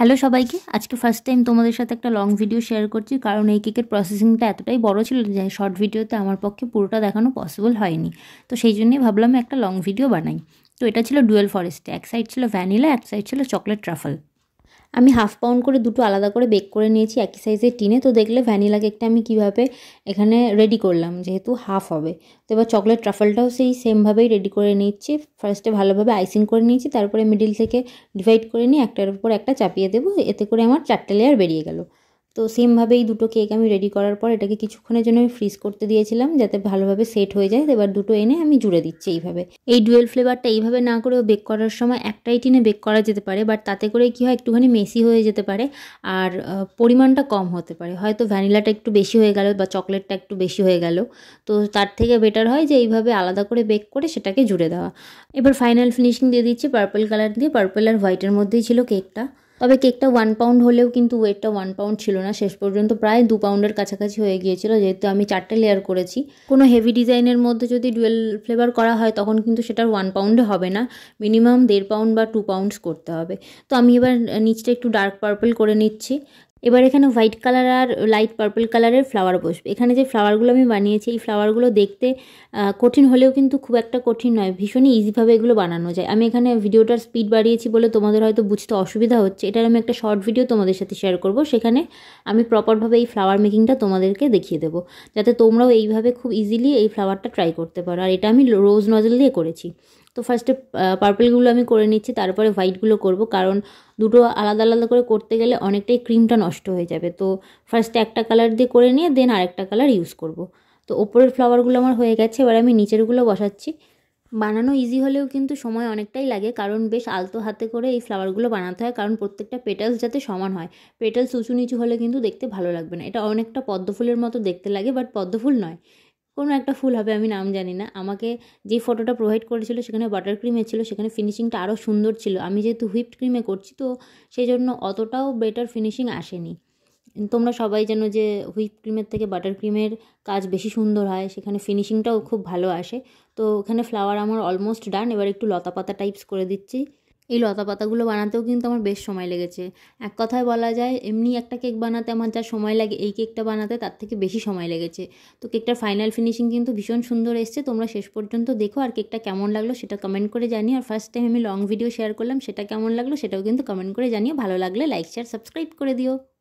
Hello সবাইকে আজকে first time তোমাদের সাথে একটা লং ভিডিও শেয়ার করছি কারণ এই কেকের প্রসেসিংটা এতটাই বড় ছিল যে শর্ট ভিডিওতে আমার পক্ষে পুরোটা দেখানো পসিবল হয়নি তো সেই জন্যই ভাবলাম একটা লং ভিডিও বানাই তো এটা ছিল ডুয়েল ফরেস্টে এক সাইড ছিল ভ্যানিলা এক সাইড ছিল চকলেট ট্রাফল আমি হাফ পাউন্ড করে দুটো আলাদা করে বেক করে নিয়েছি একই সাইজের টিনে তো দেখলে ভ্যানিলা কেকটা আমি কিভাবে এখানে রেডি করলাম যেহেতু হাফ হবে তো এবার চকলেট ট্রাফলটাও সেই সেমভাবেই রেডি করে নিচ্ছি ফার্স্টে ভালোভাবে আইসিং করে নিয়েছি তারপরে মিডিল থেকে ডিভাইড করে নিয়ে একটার উপর একটা চাপিয়ে দেবো এতে করে আমার চারটে লেয়ার বেরিয়ে গেল তো সেমভাবেই দুটো কেক আমি রেডি করার পর এটাকে কিছুক্ষণের জন্য আমি ফ্রিজ করতে দিয়েছিলাম যাতে ভালোভাবে সেট হয়ে যায় এবার দুটো এনে আমি জুড়ে দিচ্ছি এইভাবে এই ডুয়েল ফ্লেভারটা এইভাবে না করেও বেক করার সময় একটাই টিনে বেক করা যেতে পারে বাট তাতে করে কি হয় একটুখানি মেসি হয়ে যেতে পারে আর পরিমাণটা কম হতে পারে হয়তো ভ্যানিলাটা একটু বেশি হয়ে গেল বা চকলেটটা একটু বেশি হয়ে গেল তো তার থেকে বেটার হয় যে এইভাবে আলাদা করে বেক করে সেটাকে জুড়ে দেওয়া এবার ফাইনাল ফিনিশিং দিয়ে দিচ্ছি পার্পল কালার দিয়ে পার্পল আর হোয়াইটের মধ্যেই ছিল কেকটা তবে কেকটা ওয়ান পাউন্ড হলেও কিন্তু ওয়েটটা ওয়ান পাউন্ড ছিল না শেষ পর্যন্ত প্রায় দু পাউন্ডের কাছাকাছি হয়ে গিয়েছিল যেহেতু আমি চারটে লেয়ার করেছি কোনো হেভি ডিজাইনের মধ্যে যদি ডুয়েল ফ্লেভার করা হয় তখন কিন্তু সেটা ওয়ান পাউন্ডে হবে না মিনিমাম দেড় পাউন্ড বা টু পাউন্ডস করতে হবে তো আমি এবার নিচটা একটু ডার্ক পার্পল করে নিচ্ছি এবার এখানে হোয়াইট কালার আর লাইট পার্পল কালারের ফ্লাওয়ার বসবে এখানে যে ফ্লাওয়ারগুলো আমি বানিয়েছি এই ফ্লাওয়ারগুলো দেখতে কঠিন হলেও কিন্তু খুব একটা কঠিন নয় ভীষণই ইজিভাবে এগুলো বানানো যায় আমি এখানে ভিডিওটার স্পিড বাড়িয়েছি বলে তোমাদের হয়তো বুঝতে অসুবিধা হচ্ছে এটার আমি একটা শর্ট ভিডিও তোমাদের সাথে শেয়ার করব সেখানে আমি প্রপারভাবে এই ফ্লাওয়ার মেকিংটা তোমাদেরকে দেখিয়ে দেবো যাতে তোমরাও এইভাবে খুব ইজিলি এই ফ্লাওয়ারটা ট্রাই করতে পারো আর এটা আমি রোজ নজল দিয়ে করেছি তো ফার্স্টে পার্পলগুলো আমি করে নিচ্ছি তারপরে হোয়াইটগুলো করব কারণ দুটো আলাদা আলাদা করে করতে গেলে অনেকটাই ক্রিমটা নষ্ট হয়ে যাবে তো ফার্স্ট একটা কালার দিয়ে করে নিয়ে দেন আরেকটা কালার ইউজ করব। তো ওপরের ফ্লাওয়ারগুলো আমার হয়ে গেছে এবার আমি নিচেরগুলো বসাচ্ছি বানানো ইজি হলেও কিন্তু সময় অনেকটাই লাগে কারণ বেশ আলতো হাতে করে এই ফ্লাওয়ারগুলো বানাতে হয় কারণ প্রত্যেকটা পেটালস যাতে সমান হয় পেটালস উঁচু নিচু হলে কিন্তু দেখতে ভালো লাগবে না এটা অনেকটা পদ্মফুলের মতো দেখতে লাগে বাট পদ্মফুল নয় কোনো একটা ফুল হবে আমি নাম জানি না আমাকে যে ফটোটা প্রোভাইড করেছিল সেখানে বাটার ক্রিমে ছিল সেখানে ফিনিশিংটা আরও সুন্দর ছিল আমি যেহেতু হুইপড ক্রিমে করছি তো সেই জন্য অতটাও বেটার ফিনিশিং আসেনি তোমরা সবাই জানো যে হুইপ ক্রিমের থেকে বাটার ক্রিমের কাজ বেশি সুন্দর হয় সেখানে ফিনিশিংটাও খুব ভালো আসে তো ওখানে ফ্লাওয়ার আমার অলমোস্ট ডান এবার একটু লতা পাতা টাইপস করে দিচ্ছি এই লতা পাতাগুলো বানাতেও কিন্তু আমার বেশ সময় লেগেছে এক কথায় বলা যায় এমনি একটা কেক বানাতে আমার যা সময় লাগে এই কেকটা বানাতে তার থেকে বেশি সময় লেগেছে তো কেকটার ফাইনাল ফিনিশিং কিন্তু ভীষণ সুন্দর এসছে তোমরা শেষ পর্যন্ত দেখো আর কেকটা কেমন লাগলো সেটা কমেন্ট করে জানিও আর ফার্স্ট টাইম আমি লং ভিডিও শেয়ার করলাম সেটা কেমন লাগলো সেটাও কিন্তু কমেন্ট করে জানিও ভালো লাগলে লাইক শেয়ার সাবস্ক্রাইব করে দিও